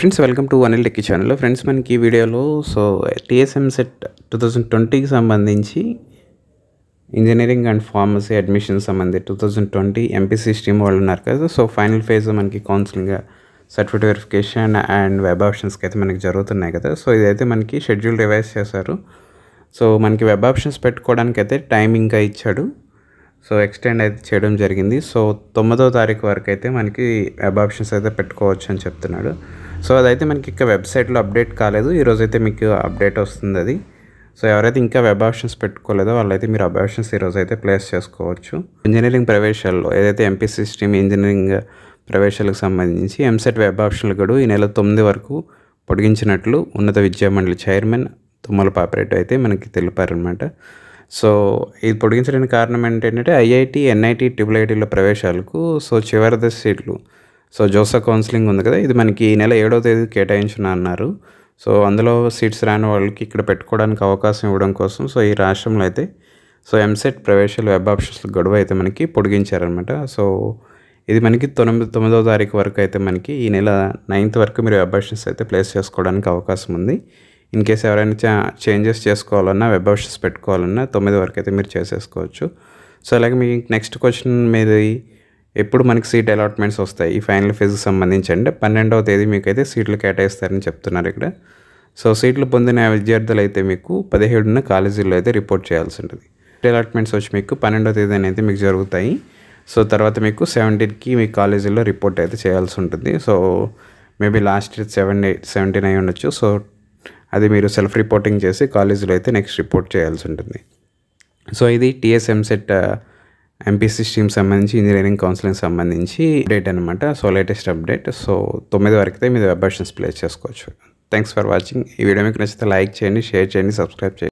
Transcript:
friends welcome to Anil techie channel friends మనకి ఈ వీడియోలో so TS EAMCET two thousand ట్వంటీకి సంబంధించి ఇంజనీరింగ్ అండ్ ఫార్మసీ అడ్మిషన్ సంబంధించి two thousand twenty MPC stream వాళ్ళు ఉన్నారు కదా సో ఫైనల్ ఫేజ్ మనకి counselling certificate verification and web ఆప్షన్స్కి అయితే మనకి జరుగుతున్నాయి కదా సో ఇదైతే మనకి షెడ్యూల్ రివైజ్ చేశారు సో మనకి వెబ్ ఆప్షన్స్ పెట్టుకోవడానికి అయితే టైం ఇంకా ఇచ్చాడు సో ఎక్స్టెండ్ అయితే చేయడం జరిగింది సో తొమ్మిదో తారీఖు వరకు అయితే మనకి వెబ్ ఆప్షన్స్ అయితే పెట్టుకోవచ్చు అని చెప్తున్నాడు సో అదైతే మనకి ఇంకా వెబ్సైట్లో అప్డేట్ కాలేదు ఈరోజైతే మీకు అప్డేట్ వస్తుంది అది సో ఎవరైతే ఇంకా వెబ్ ఆప్షన్స్ పెట్టుకోలేదో వాళ్ళైతే మీరు వెబ్ ఆప్షన్స్ ఈరోజు అయితే ప్లేస్ చేసుకోవచ్చు ఇంజనీరింగ్ ప్రవేశాల్లో ఏదైతే ఎంపీసీ స్ట్రీమ్ ఇంజనీరింగ్ ప్రవేశాలకు సంబంధించి ఎంసెట్ వెబ్ ఆప్షన్లు కూడా ఈ నెల తొమ్మిది వరకు పొడిగించినట్లు ఉన్నత విద్యామండలి చైర్మన్ తుమ్మల పాపరెడ్డి అయితే మనకి తెలిపారనమాట సో ఇది పొడిగించడానికి కారణం ఏంటంటే ఐఐటి ఎన్ఐటి ట్రిపుల్ ఐటీల ప్రవేశాలకు సో చివరి సీట్లు సో జోసా కౌన్సిలింగ్ ఉంది కదా ఇది మనకి ఈ నెల ఏడో తేదీ కేటాయించిన అన్నారు సో అందులో సీట్స్ రాని వాళ్ళకి ఇక్కడ పెట్టుకోవడానికి అవకాశం ఇవ్వడం కోసం సో ఈ రాష్ట్రంలో అయితే సో ఎంసెట్ ప్రవేశాలు వెబ్ ఆప్షన్స్ గడువు అయితే మనకి పొడిగించారనమాట సో ఇది మనకి తొమ్మిది తొమ్మిదో తారీఖు వరకు అయితే మనకి ఈ నెల నైన్త్ వరకు మీరు వెబ్ ఆప్షన్స్ అయితే ప్లేస్ చేసుకోవడానికి అవకాశం ఉంది ఇన్ కేస్ ఎవరైనా చేంజెస్ చేసుకోవాలన్నా వెబ్ ఆప్షన్స్ పెట్టుకోవాలన్నా తొమ్మిది వరకు అయితే మీరు చేసేసుకోవచ్చు సో అలాగే మీకు నెక్స్ట్ క్వశ్చన్ మీది ఎప్పుడు మనకి సీట్ అలాట్మెంట్స్ వస్తాయి ఈ ఫైనల్ ఫేజ్కి సంబంధించి అంటే పన్నెండవ తేదీ మీకు అయితే సీట్లు కేటాయిస్తారని చెప్తున్నారు ఇక్కడ సో సీట్లు పొందిన విద్యార్థులు అయితే మీకు పదిహేడున కాలేజీల్లో అయితే రిపోర్ట్ చేయాల్సి ఉంటుంది అలాట్మెంట్స్ వచ్చి మీకు పన్నెండవ తేదీ అయితే మీకు జరుగుతాయి సో తర్వాత మీకు సెవెంటీన్కి మీ కాలేజీలో రిపోర్ట్ అయితే చేయాల్సి ఉంటుంది so maybe last year seven eight seventeen అయి ఉండొచ్చు సో అది మీరు సెల్ఫ్ రిపోర్టింగ్ చేసి కాలేజీలో అయితే నెక్స్ట్ రిపోర్ట్ చేయాల్సి ఉంటుంది సో ఇది టీఎస్ఎంసెట్ ఎంపీసీ స్ట్రీమ్ సంబంధించి ఇంజనీరింగ్ కౌన్సిలింగ్ సంబంధించి అప్డేట్ అనమాట సో లేటెస్ట్ అప్డేట్ సో తొమ్మిది అయితే మీరు వెబ్ ఆప్షన్స్ ప్లేస్ చేసుకోవచ్చు థ్యాంక్స్ ఫర్ వాచింగ్ ఈ వీడియో మీకు నచ్చితే లైక్ చేయండి షేర్ చేయండి సబ్స్క్రైబ్ చేయండి